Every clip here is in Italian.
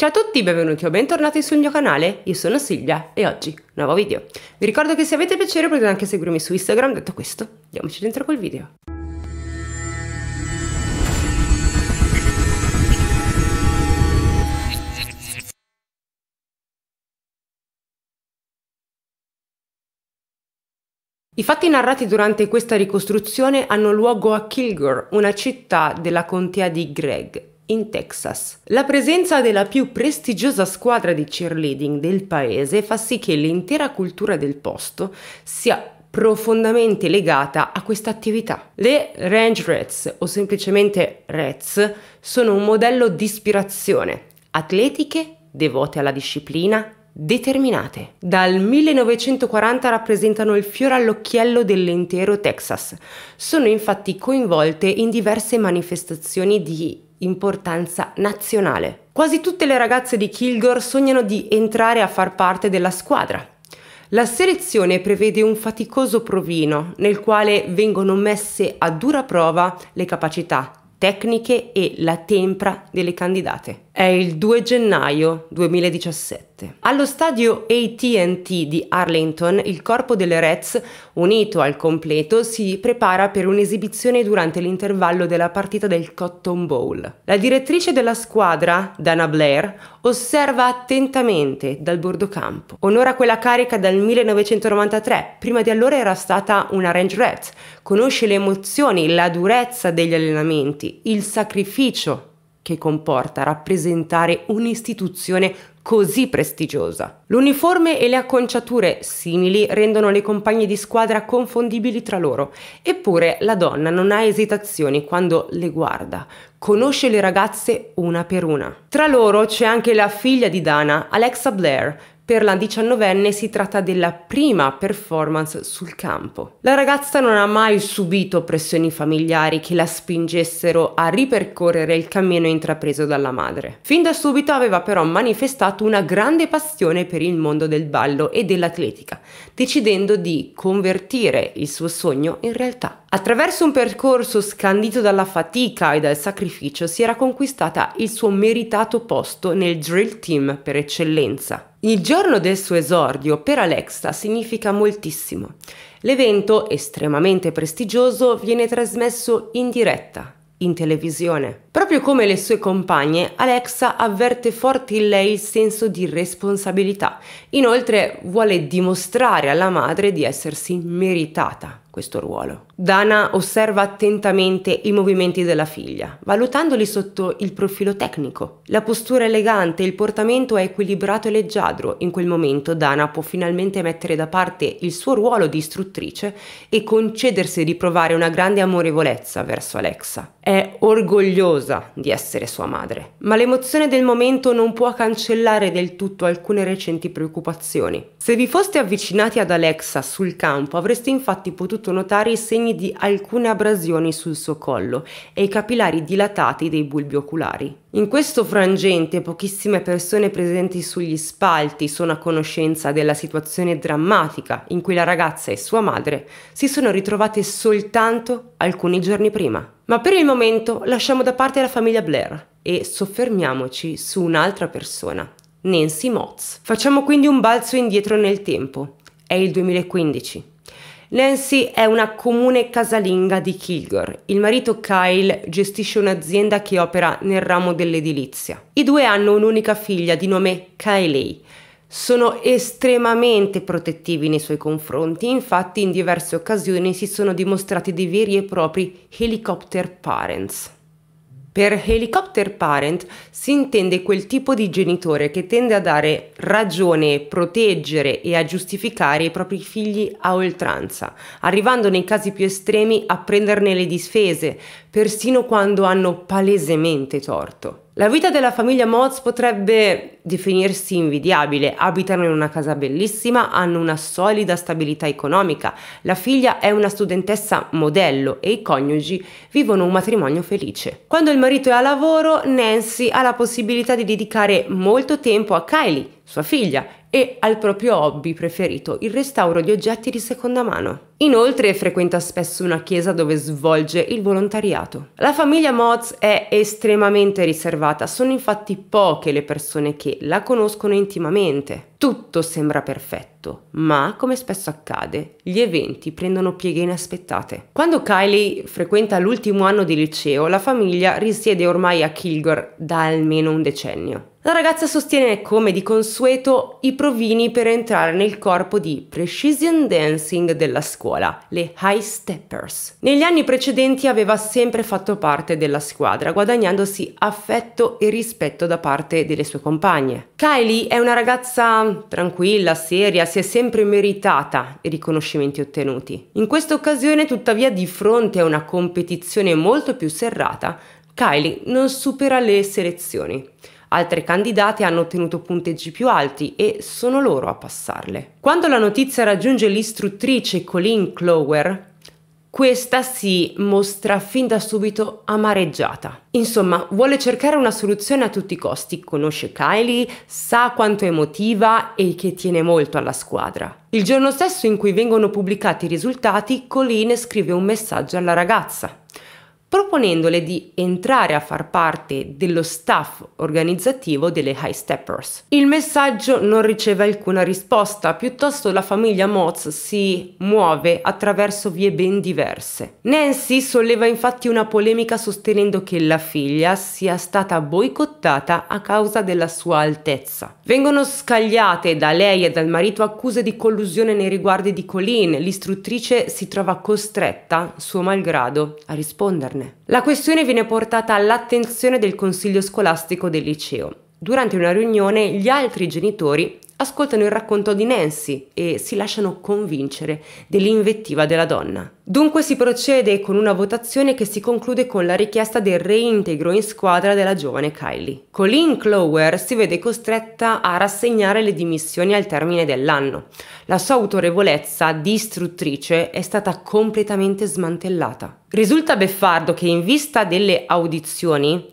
Ciao a tutti, benvenuti o bentornati sul mio canale, io sono Silvia e oggi nuovo video. Vi ricordo che se avete piacere potete anche seguirmi su Instagram, detto questo, andiamoci dentro col video. I fatti narrati durante questa ricostruzione hanno luogo a Kilgore, una città della contea di Gregg, in Texas. La presenza della più prestigiosa squadra di cheerleading del paese fa sì che l'intera cultura del posto sia profondamente legata a questa attività. Le Range Rats, o semplicemente Rats, sono un modello di ispirazione, atletiche, devote alla disciplina, determinate. Dal 1940 rappresentano il fiore all'occhiello dell'intero Texas. Sono infatti coinvolte in diverse manifestazioni di importanza nazionale. Quasi tutte le ragazze di Kilgore sognano di entrare a far parte della squadra. La selezione prevede un faticoso provino nel quale vengono messe a dura prova le capacità tecniche e la tempra delle candidate. È il 2 gennaio 2017. Allo stadio ATT di Arlington il corpo delle Reds, unito al completo, si prepara per un'esibizione durante l'intervallo della partita del Cotton Bowl. La direttrice della squadra, Dana Blair, osserva attentamente dal bordo campo. Onora quella carica dal 1993, prima di allora era stata una Range Red, conosce le emozioni, la durezza degli allenamenti, il sacrificio che comporta rappresentare un'istituzione così prestigiosa. L'uniforme e le acconciature simili rendono le compagne di squadra confondibili tra loro, eppure la donna non ha esitazioni quando le guarda, conosce le ragazze una per una. Tra loro c'è anche la figlia di Dana, Alexa Blair, per la diciannovenne si tratta della prima performance sul campo. La ragazza non ha mai subito pressioni familiari che la spingessero a ripercorrere il cammino intrapreso dalla madre. Fin da subito aveva però manifestato una grande passione per il mondo del ballo e dell'atletica, decidendo di convertire il suo sogno in realtà. Attraverso un percorso scandito dalla fatica e dal sacrificio si era conquistata il suo meritato posto nel drill team per eccellenza. Il giorno del suo esordio per Alexa significa moltissimo. L'evento, estremamente prestigioso, viene trasmesso in diretta, in televisione. Proprio come le sue compagne, Alexa avverte forte in lei il senso di responsabilità. Inoltre vuole dimostrare alla madre di essersi meritata questo ruolo. Dana osserva attentamente i movimenti della figlia, valutandoli sotto il profilo tecnico. La postura elegante e il portamento è equilibrato e leggiadro. In quel momento Dana può finalmente mettere da parte il suo ruolo di istruttrice e concedersi di provare una grande amorevolezza verso Alexa. È orgogliosa di essere sua madre, ma l'emozione del momento non può cancellare del tutto alcune recenti preoccupazioni. Se vi foste avvicinati ad Alexa sul campo avreste infatti potuto notare i segni formazioni di alcune abrasioni sul suo collo e i capillari dilatati dei bulbi oculari. In questo frangente pochissime persone presenti sugli spalti sono a conoscenza della situazione drammatica in cui la ragazza e sua madre si sono ritrovate soltanto alcuni giorni prima. Ma per il momento lasciamo da parte la famiglia Blair e soffermiamoci su un'altra persona, Nancy Motz. Facciamo quindi un balzo indietro nel tempo. È il 2015. Nancy è una comune casalinga di Kilgore. Il marito Kyle gestisce un'azienda che opera nel ramo dell'edilizia. I due hanno un'unica figlia di nome Kylie. Sono estremamente protettivi nei suoi confronti, infatti in diverse occasioni si sono dimostrati dei veri e propri helicopter parents. Per helicopter parent si intende quel tipo di genitore che tende a dare ragione, proteggere e a giustificare i propri figli a oltranza, arrivando nei casi più estremi a prenderne le difese, persino quando hanno palesemente torto. La vita della famiglia Moz potrebbe definirsi invidiabile, abitano in una casa bellissima, hanno una solida stabilità economica, la figlia è una studentessa modello e i coniugi vivono un matrimonio felice. Quando il marito è a lavoro, Nancy ha la possibilità di dedicare molto tempo a Kylie, sua figlia, e al proprio hobby preferito, il restauro di oggetti di seconda mano. Inoltre frequenta spesso una chiesa dove svolge il volontariato. La famiglia Moz è estremamente riservata, sono infatti poche le persone che la conoscono intimamente. Tutto sembra perfetto, ma come spesso accade, gli eventi prendono pieghe inaspettate. Quando Kylie frequenta l'ultimo anno di liceo, la famiglia risiede ormai a Kilgore da almeno un decennio. La ragazza sostiene come di consueto i provini per entrare nel corpo di precision dancing della scuola, le High Steppers. Negli anni precedenti aveva sempre fatto parte della squadra, guadagnandosi affetto e rispetto da parte delle sue compagne. Kylie è una ragazza tranquilla, seria, si è sempre meritata i riconoscimenti ottenuti. In questa occasione, tuttavia, di fronte a una competizione molto più serrata, Kylie non supera le selezioni. Altre candidate hanno ottenuto punteggi più alti e sono loro a passarle. Quando la notizia raggiunge l'istruttrice Colleen Clower, questa si mostra fin da subito amareggiata. Insomma, vuole cercare una soluzione a tutti i costi, conosce Kylie, sa quanto è emotiva e che tiene molto alla squadra. Il giorno stesso in cui vengono pubblicati i risultati, Colleen scrive un messaggio alla ragazza proponendole di entrare a far parte dello staff organizzativo delle High Steppers. Il messaggio non riceve alcuna risposta, piuttosto la famiglia Moz si muove attraverso vie ben diverse. Nancy solleva infatti una polemica sostenendo che la figlia sia stata boicottata a causa della sua altezza. Vengono scagliate da lei e dal marito accuse di collusione nei riguardi di Colleen, l'istruttrice si trova costretta, suo malgrado, a risponderne esterne. La questione viene portata all'attenzione del consiglio scolastico del liceo. Durante una riunione gli altri genitori ascoltano il racconto di Nancy e si lasciano convincere dell'invettiva della donna. Dunque si procede con una votazione che si conclude con la richiesta del reintegro in squadra della giovane Kylie. Colleen Clower si vede costretta a rassegnare le dimissioni al termine dell'anno. La sua autorevolezza distruttrice è stata completamente smantellata. Risulta beffardo che in vista delle audizioni,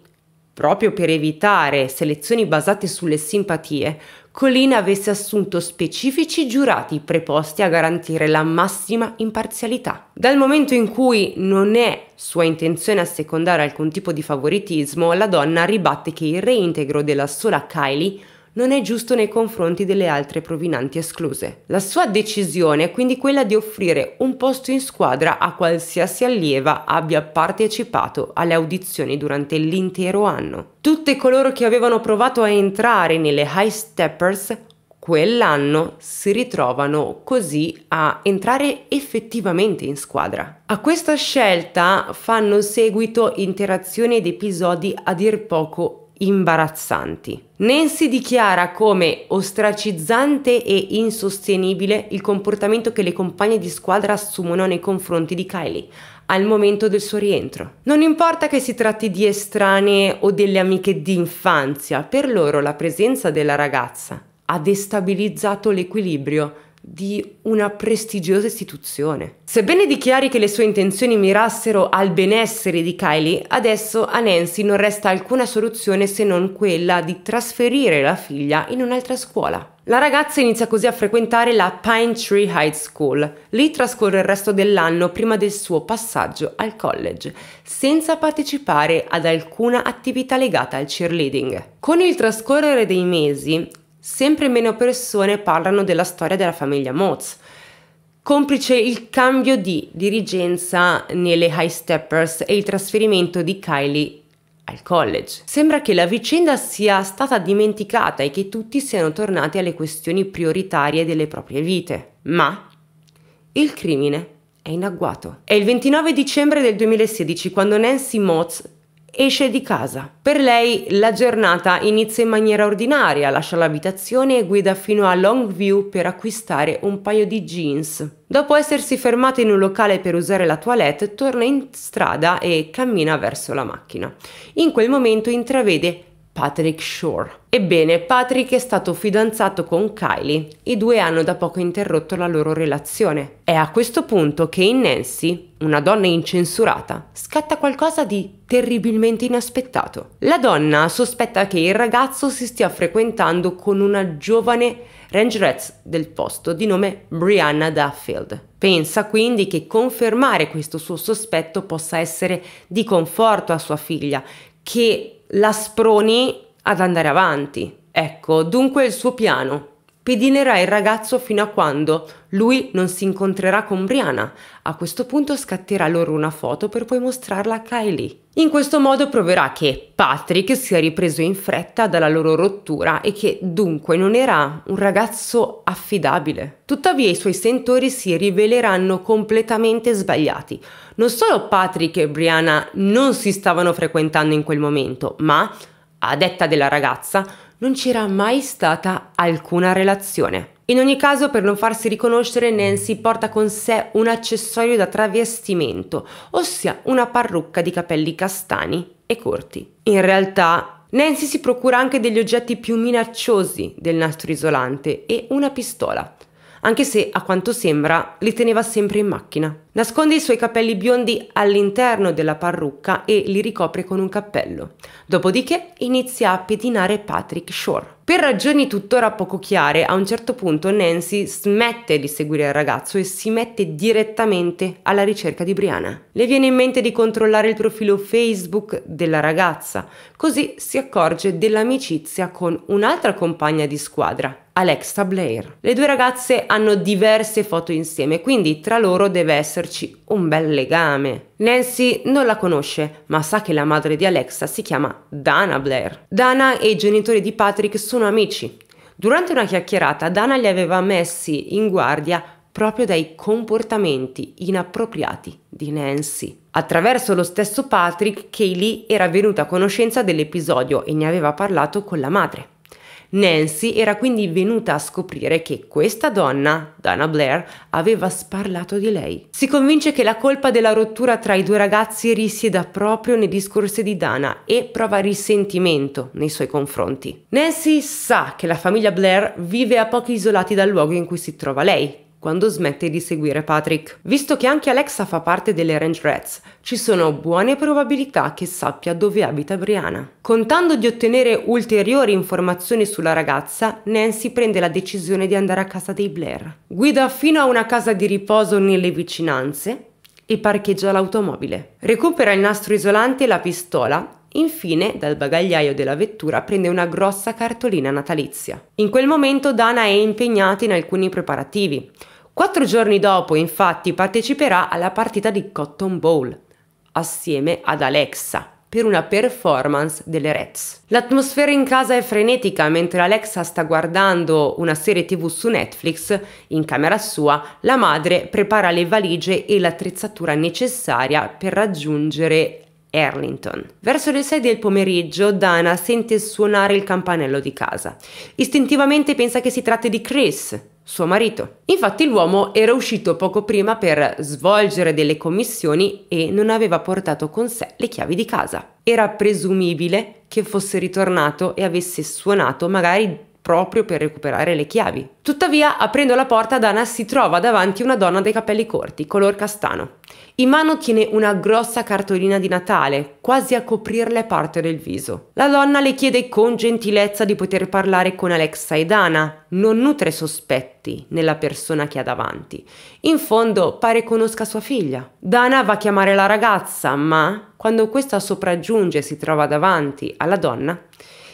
proprio per evitare selezioni basate sulle simpatie, Collina avesse assunto specifici giurati preposti a garantire la massima imparzialità. Dal momento in cui non è sua intenzione assecondare alcun tipo di favoritismo, la donna ribatte che il reintegro della sola Kylie non è giusto nei confronti delle altre provinanti escluse. La sua decisione è quindi quella di offrire un posto in squadra a qualsiasi allieva abbia partecipato alle audizioni durante l'intero anno. Tutte coloro che avevano provato a entrare nelle High Steppers quell'anno si ritrovano così a entrare effettivamente in squadra. A questa scelta fanno seguito interazioni ed episodi a dir poco imbarazzanti. Nancy dichiara come ostracizzante e insostenibile il comportamento che le compagne di squadra assumono nei confronti di Kylie al momento del suo rientro. Non importa che si tratti di estranee o delle amiche di infanzia, per loro la presenza della ragazza ha destabilizzato l'equilibrio di una prestigiosa istituzione. Sebbene dichiari che le sue intenzioni mirassero al benessere di Kylie, adesso a Nancy non resta alcuna soluzione se non quella di trasferire la figlia in un'altra scuola. La ragazza inizia così a frequentare la Pine Tree High School. Lì trascorre il resto dell'anno prima del suo passaggio al college, senza partecipare ad alcuna attività legata al cheerleading. Con il trascorrere dei mesi, sempre meno persone parlano della storia della famiglia Moz. Complice il cambio di dirigenza nelle High Steppers e il trasferimento di Kylie al college. Sembra che la vicenda sia stata dimenticata e che tutti siano tornati alle questioni prioritarie delle proprie vite. Ma il crimine è in agguato. È il 29 dicembre del 2016 quando Nancy Motz esce di casa. Per lei la giornata inizia in maniera ordinaria, lascia l'abitazione e guida fino a Longview per acquistare un paio di jeans. Dopo essersi fermata in un locale per usare la toilette, torna in strada e cammina verso la macchina. In quel momento intravede Patrick Shore. Ebbene, Patrick è stato fidanzato con Kylie. I due hanno da poco interrotto la loro relazione. È a questo punto che in Nancy, una donna incensurata, scatta qualcosa di terribilmente inaspettato. La donna sospetta che il ragazzo si stia frequentando con una giovane rangerette del posto di nome Brianna Duffield. Pensa quindi che confermare questo suo sospetto possa essere di conforto a sua figlia, che la sproni ad andare avanti. Ecco, dunque il suo piano. Pedinerà il ragazzo fino a quando lui non si incontrerà con Brianna. A questo punto scatterà loro una foto per poi mostrarla a Kylie. In questo modo proverà che Patrick si è ripreso in fretta dalla loro rottura e che dunque non era un ragazzo affidabile. Tuttavia i suoi sentori si riveleranno completamente sbagliati. Non solo Patrick e Brianna non si stavano frequentando in quel momento, ma, a detta della ragazza, non c'era mai stata alcuna relazione. In ogni caso, per non farsi riconoscere, Nancy porta con sé un accessorio da travestimento, ossia una parrucca di capelli castani e corti. In realtà, Nancy si procura anche degli oggetti più minacciosi del nastro isolante e una pistola, anche se a quanto sembra li teneva sempre in macchina. Nasconde i suoi capelli biondi all'interno della parrucca e li ricopre con un cappello. Dopodiché inizia a pedinare Patrick Shore. Per ragioni tuttora poco chiare, a un certo punto Nancy smette di seguire il ragazzo e si mette direttamente alla ricerca di Brianna. Le viene in mente di controllare il profilo Facebook della ragazza, così si accorge dell'amicizia con un'altra compagna di squadra, Alexa Blair. Le due ragazze hanno diverse foto insieme, quindi tra loro deve esserci un bel legame. Nancy non la conosce, ma sa che la madre di Alexa si chiama Dana Blair. Dana e i genitori di Patrick sono amici. Durante una chiacchierata, Dana li aveva messi in guardia proprio dai comportamenti inappropriati di Nancy. Attraverso lo stesso Patrick, Kaylee era venuta a conoscenza dell'episodio e ne aveva parlato con la madre. Nancy era quindi venuta a scoprire che questa donna, Dana Blair, aveva sparlato di lei. Si convince che la colpa della rottura tra i due ragazzi risieda proprio nei discorsi di Dana e prova risentimento nei suoi confronti. Nancy sa che la famiglia Blair vive a pochi isolati dal luogo in cui si trova lei, quando smette di seguire Patrick. Visto che anche Alexa fa parte delle Range Rats, ci sono buone probabilità che sappia dove abita Brianna. Contando di ottenere ulteriori informazioni sulla ragazza, Nancy prende la decisione di andare a casa dei Blair. Guida fino a una casa di riposo nelle vicinanze e parcheggia l'automobile. Recupera il nastro isolante e la pistola Infine, dal bagagliaio della vettura prende una grossa cartolina natalizia. In quel momento Dana è impegnata in alcuni preparativi. Quattro giorni dopo, infatti, parteciperà alla partita di Cotton Bowl, assieme ad Alexa, per una performance delle Reds. L'atmosfera in casa è frenetica mentre Alexa sta guardando una serie tv su Netflix, in camera sua la madre prepara le valigie e l'attrezzatura necessaria per raggiungere Erlington. Verso le 6 del pomeriggio Dana sente suonare il campanello di casa. Istintivamente pensa che si tratti di Chris, suo marito. Infatti l'uomo era uscito poco prima per svolgere delle commissioni e non aveva portato con sé le chiavi di casa. Era presumibile che fosse ritornato e avesse suonato magari proprio per recuperare le chiavi. Tuttavia, aprendo la porta, Dana si trova davanti una donna dai capelli corti, color castano. In mano tiene una grossa cartolina di Natale, quasi a coprirle parte del viso. La donna le chiede con gentilezza di poter parlare con Alexa e Dana, non nutre sospetti nella persona che ha davanti. In fondo pare conosca sua figlia. Dana va a chiamare la ragazza, ma quando questa sopraggiunge e si trova davanti alla donna,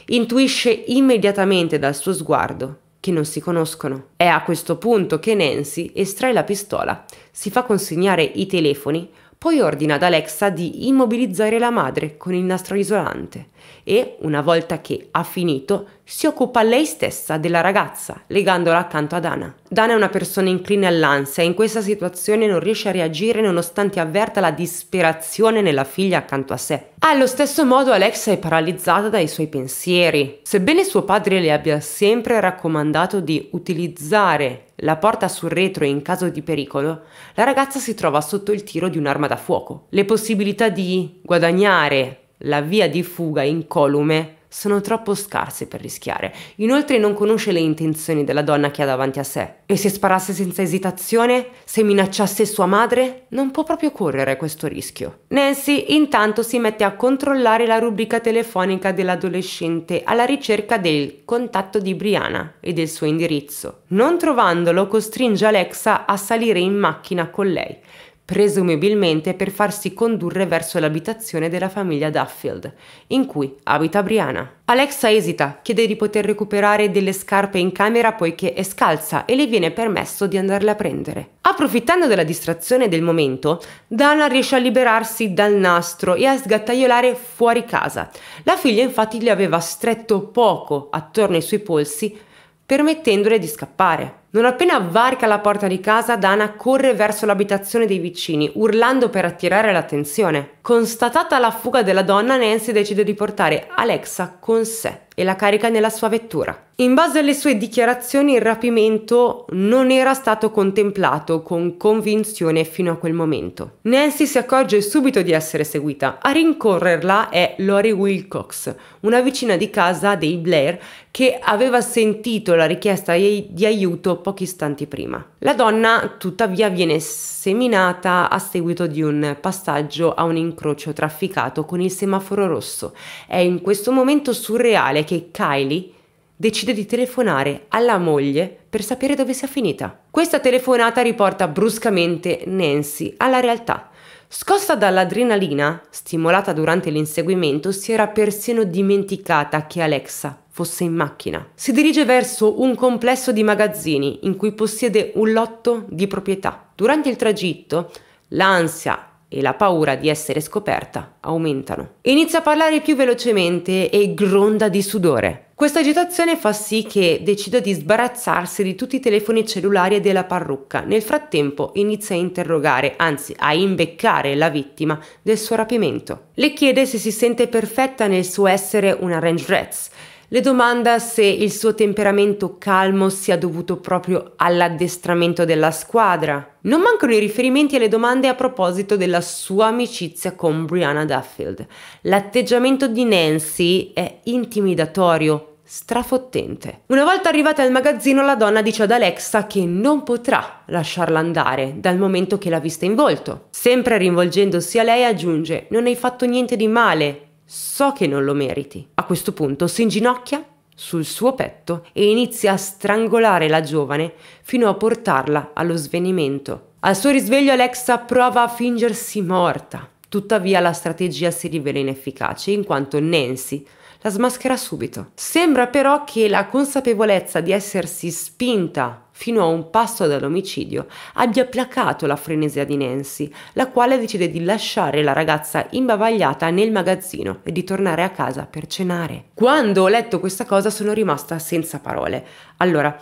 intuisce immediatamente dal suo sguardo che non si conoscono. È a questo punto che Nancy estrae la pistola, si fa consegnare i telefoni poi ordina ad Alexa di immobilizzare la madre con il nastro isolante e, una volta che ha finito, si occupa lei stessa della ragazza, legandola accanto a Dana. Dana è una persona incline all'ansia e in questa situazione non riesce a reagire nonostante avverta la disperazione nella figlia accanto a sé. Allo stesso modo Alexa è paralizzata dai suoi pensieri. Sebbene suo padre le abbia sempre raccomandato di utilizzare la porta sul retro e in caso di pericolo, la ragazza si trova sotto il tiro di un'arma da fuoco. Le possibilità di guadagnare la via di fuga incolume sono troppo scarse per rischiare. Inoltre non conosce le intenzioni della donna che ha davanti a sé. E se sparasse senza esitazione? Se minacciasse sua madre? Non può proprio correre questo rischio. Nancy intanto si mette a controllare la rubrica telefonica dell'adolescente alla ricerca del contatto di Brianna e del suo indirizzo. Non trovandolo costringe Alexa a salire in macchina con lei presumibilmente per farsi condurre verso l'abitazione della famiglia Duffield, in cui abita Brianna. Alexa esita, chiede di poter recuperare delle scarpe in camera poiché è scalza e le viene permesso di andarle a prendere. Approfittando della distrazione del momento, Dana riesce a liberarsi dal nastro e a sgattaiolare fuori casa. La figlia infatti le aveva stretto poco attorno ai suoi polsi, permettendole di scappare. Non appena varca la porta di casa, Dana corre verso l'abitazione dei vicini, urlando per attirare l'attenzione. Constatata la fuga della donna, Nancy decide di portare Alexa con sé e la carica nella sua vettura. In base alle sue dichiarazioni, il rapimento non era stato contemplato con convinzione fino a quel momento. Nancy si accorge subito di essere seguita. A rincorrerla è Lori Wilcox, una vicina di casa dei Blair che aveva sentito la richiesta di aiuto pochi istanti prima. La donna tuttavia viene seminata a seguito di un passaggio a un incrocio trafficato con il semaforo rosso. È in questo momento surreale che Kylie decide di telefonare alla moglie per sapere dove sia finita. Questa telefonata riporta bruscamente Nancy alla realtà. Scossa dall'adrenalina, stimolata durante l'inseguimento, si era persino dimenticata che Alexa fosse in macchina. Si dirige verso un complesso di magazzini in cui possiede un lotto di proprietà. Durante il tragitto, l'ansia e la paura di essere scoperta aumentano. Inizia a parlare più velocemente e gronda di sudore. Questa agitazione fa sì che decida di sbarazzarsi di tutti i telefoni cellulari e della parrucca. Nel frattempo inizia a interrogare, anzi a imbeccare la vittima del suo rapimento. Le chiede se si sente perfetta nel suo essere una range rats le domanda se il suo temperamento calmo sia dovuto proprio all'addestramento della squadra. Non mancano i riferimenti alle domande a proposito della sua amicizia con Brianna Duffield. L'atteggiamento di Nancy è intimidatorio, strafottente. Una volta arrivata al magazzino la donna dice ad Alexa che non potrà lasciarla andare dal momento che l'ha vista in volto. Sempre rinvolgendosi a lei aggiunge non hai fatto niente di male, So che non lo meriti. A questo punto si inginocchia sul suo petto e inizia a strangolare la giovane fino a portarla allo svenimento. Al suo risveglio Alexa prova a fingersi morta. Tuttavia la strategia si rivela inefficace in quanto Nancy la smaschera subito. Sembra però che la consapevolezza di essersi spinta fino a un passo dall'omicidio abbia placato la frenesia di Nancy, la quale decide di lasciare la ragazza imbavagliata nel magazzino e di tornare a casa per cenare. Quando ho letto questa cosa sono rimasta senza parole. Allora,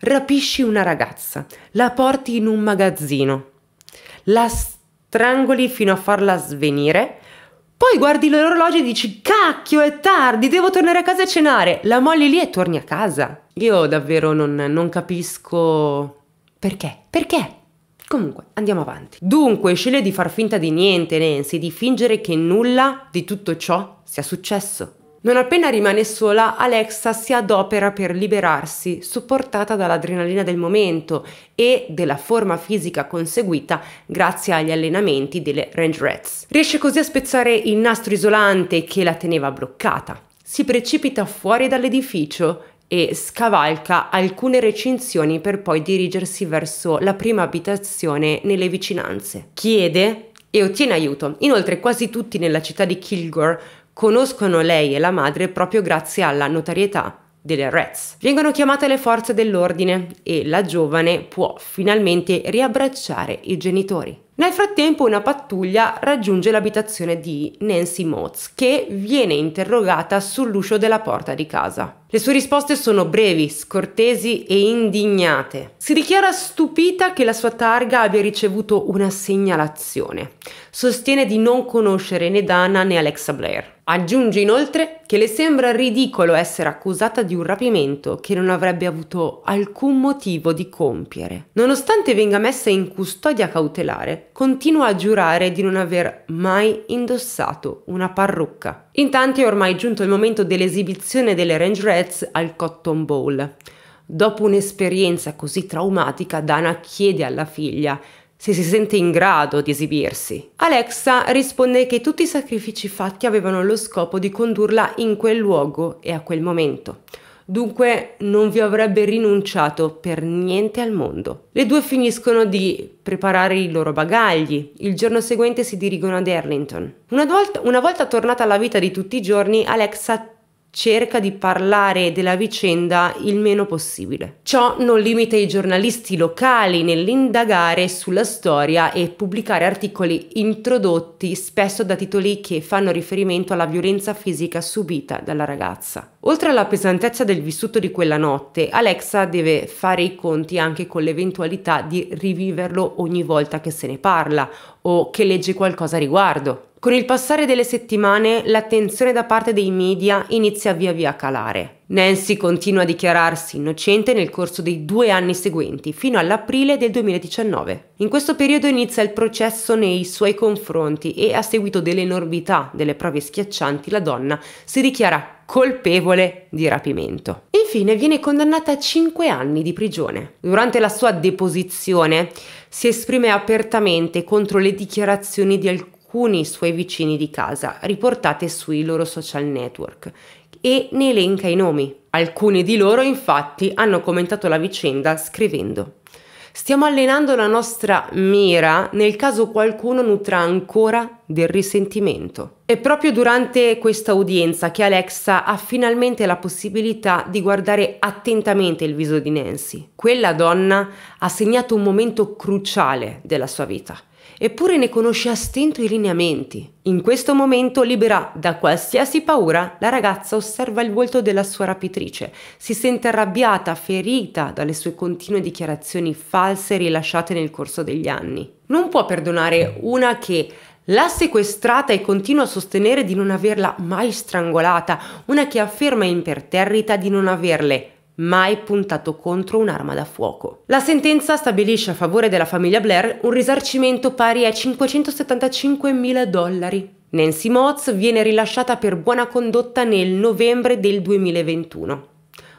rapisci una ragazza, la porti in un magazzino, la strangoli fino a farla svenire, poi guardi l'orologio e dici cacchio è tardi, devo tornare a casa a cenare. La molli lì e torni a casa. Io davvero non, non capisco perché. Perché? Comunque, andiamo avanti. Dunque, sceglie di far finta di niente, Nancy, di fingere che nulla di tutto ciò sia successo. Non appena rimane sola, Alexa si adopera per liberarsi, supportata dall'adrenalina del momento e della forma fisica conseguita grazie agli allenamenti delle Rats. Riesce così a spezzare il nastro isolante che la teneva bloccata. Si precipita fuori dall'edificio e scavalca alcune recinzioni per poi dirigersi verso la prima abitazione nelle vicinanze. Chiede e ottiene aiuto. Inoltre quasi tutti nella città di Kilgore conoscono lei e la madre proprio grazie alla notarietà delle Reds. Vengono chiamate le forze dell'ordine e la giovane può finalmente riabbracciare i genitori. Nel frattempo una pattuglia raggiunge l'abitazione di Nancy Motz che viene interrogata sull'uscio della porta di casa. Le sue risposte sono brevi, scortesi e indignate. Si dichiara stupita che la sua targa abbia ricevuto una segnalazione. Sostiene di non conoscere né Dana né Alexa Blair. Aggiunge inoltre che le sembra ridicolo essere accusata di un rapimento che non avrebbe avuto alcun motivo di compiere. Nonostante venga messa in custodia cautelare, continua a giurare di non aver mai indossato una parrucca. Intanto è ormai giunto il momento dell'esibizione delle Range Rats al Cotton Bowl. Dopo un'esperienza così traumatica, Dana chiede alla figlia se si sente in grado di esibirsi. Alexa risponde che tutti i sacrifici fatti avevano lo scopo di condurla in quel luogo e a quel momento. Dunque non vi avrebbe rinunciato per niente al mondo. Le due finiscono di preparare i loro bagagli. Il giorno seguente si dirigono ad Arlington. Una volta, una volta tornata alla vita di tutti i giorni, Alexa cerca di parlare della vicenda il meno possibile. Ciò non limita i giornalisti locali nell'indagare sulla storia e pubblicare articoli introdotti spesso da titoli che fanno riferimento alla violenza fisica subita dalla ragazza. Oltre alla pesantezza del vissuto di quella notte, Alexa deve fare i conti anche con l'eventualità di riviverlo ogni volta che se ne parla o che legge qualcosa a riguardo. Con il passare delle settimane l'attenzione da parte dei media inizia via via a calare. Nancy continua a dichiararsi innocente nel corso dei due anni seguenti, fino all'aprile del 2019. In questo periodo inizia il processo nei suoi confronti e a seguito dell'enormità delle prove schiaccianti la donna si dichiara colpevole di rapimento. Infine viene condannata a 5 anni di prigione. Durante la sua deposizione si esprime apertamente contro le dichiarazioni di alcuni alcuni suoi vicini di casa, riportate sui loro social network, e ne elenca i nomi. Alcuni di loro infatti hanno commentato la vicenda scrivendo Stiamo allenando la nostra mira nel caso qualcuno nutra ancora del risentimento. È proprio durante questa udienza che Alexa ha finalmente la possibilità di guardare attentamente il viso di Nancy. Quella donna ha segnato un momento cruciale della sua vita eppure ne conosce a stento i lineamenti. In questo momento, libera da qualsiasi paura, la ragazza osserva il volto della sua rapitrice, si sente arrabbiata, ferita dalle sue continue dichiarazioni false rilasciate nel corso degli anni. Non può perdonare una che L'ha sequestrata e continua a sostenere di non averla mai strangolata, una che afferma imperterrita di non averle mai puntato contro un'arma da fuoco. La sentenza stabilisce a favore della famiglia Blair un risarcimento pari a 575 mila dollari. Nancy Motz viene rilasciata per buona condotta nel novembre del 2021.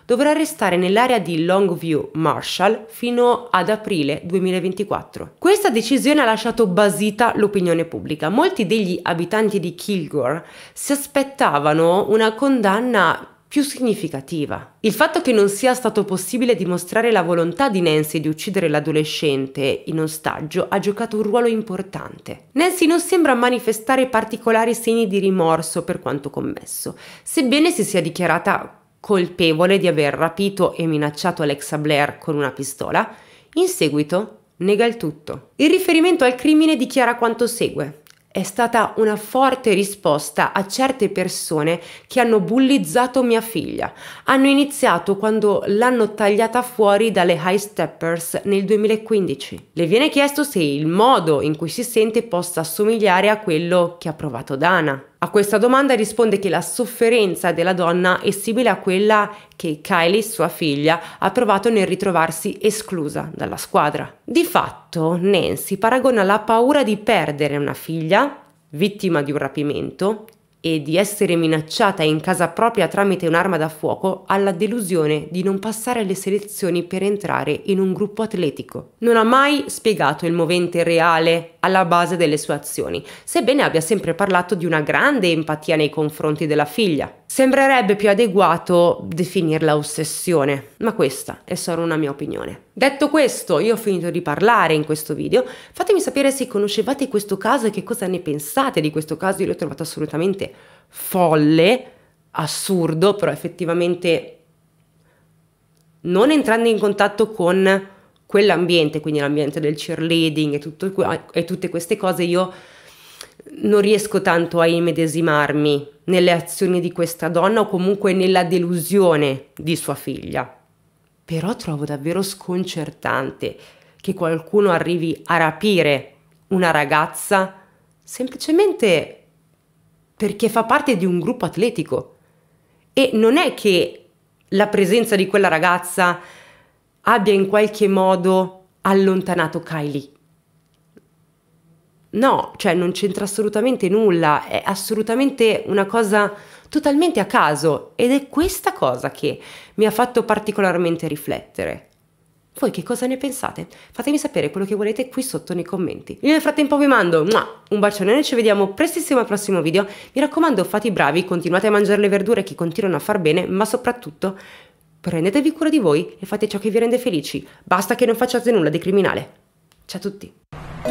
Dovrà restare nell'area di Longview Marshall fino ad aprile 2024. Questa decisione ha lasciato basita l'opinione pubblica. Molti degli abitanti di Kilgore si aspettavano una condanna più significativa. Il fatto che non sia stato possibile dimostrare la volontà di Nancy di uccidere l'adolescente in ostaggio ha giocato un ruolo importante. Nancy non sembra manifestare particolari segni di rimorso per quanto commesso, sebbene si sia dichiarata colpevole di aver rapito e minacciato Alexa Blair con una pistola, in seguito nega il tutto. Il riferimento al crimine dichiara quanto segue. È stata una forte risposta a certe persone che hanno bullizzato mia figlia. Hanno iniziato quando l'hanno tagliata fuori dalle High Steppers nel 2015. Le viene chiesto se il modo in cui si sente possa assomigliare a quello che ha provato Dana. A questa domanda risponde che la sofferenza della donna è simile a quella che Kylie, sua figlia, ha provato nel ritrovarsi esclusa dalla squadra. Di fatto, Nancy paragona la paura di perdere una figlia, vittima di un rapimento, e di essere minacciata in casa propria tramite un'arma da fuoco alla delusione di non passare le selezioni per entrare in un gruppo atletico. Non ha mai spiegato il movente reale alla base delle sue azioni, sebbene abbia sempre parlato di una grande empatia nei confronti della figlia. Sembrerebbe più adeguato definirla ossessione, ma questa è solo una mia opinione. Detto questo, io ho finito di parlare in questo video. Fatemi sapere se conoscevate questo caso e che cosa ne pensate di questo caso. Io l'ho trovato assolutamente folle, assurdo, però effettivamente non entrando in contatto con quell'ambiente, quindi l'ambiente del cheerleading e, tutto, e, tutte queste cose, io non riesco tanto a immedesimarmi nelle azioni di questa donna o comunque nella delusione di sua figlia. Però trovo davvero sconcertante che qualcuno arrivi a rapire una ragazza semplicemente perché fa parte di un gruppo atletico. E non è che la presenza di quella ragazza abbia in qualche modo allontanato Kylie. No, cioè non c'entra assolutamente nulla, è assolutamente una cosa totalmente a caso ed è questa cosa che mi ha fatto particolarmente riflettere. Voi che cosa ne pensate? Fatemi sapere quello che volete qui sotto nei commenti. Io nel frattempo vi mando un bacione, noi ci vediamo prestissimo al prossimo video. Mi raccomando, fate i bravi, continuate a mangiare le verdure che continuano a far bene, ma soprattutto prendetevi cura di voi e fate ciò che vi rende felici. Basta che non facciate nulla di criminale. Ciao a tutti!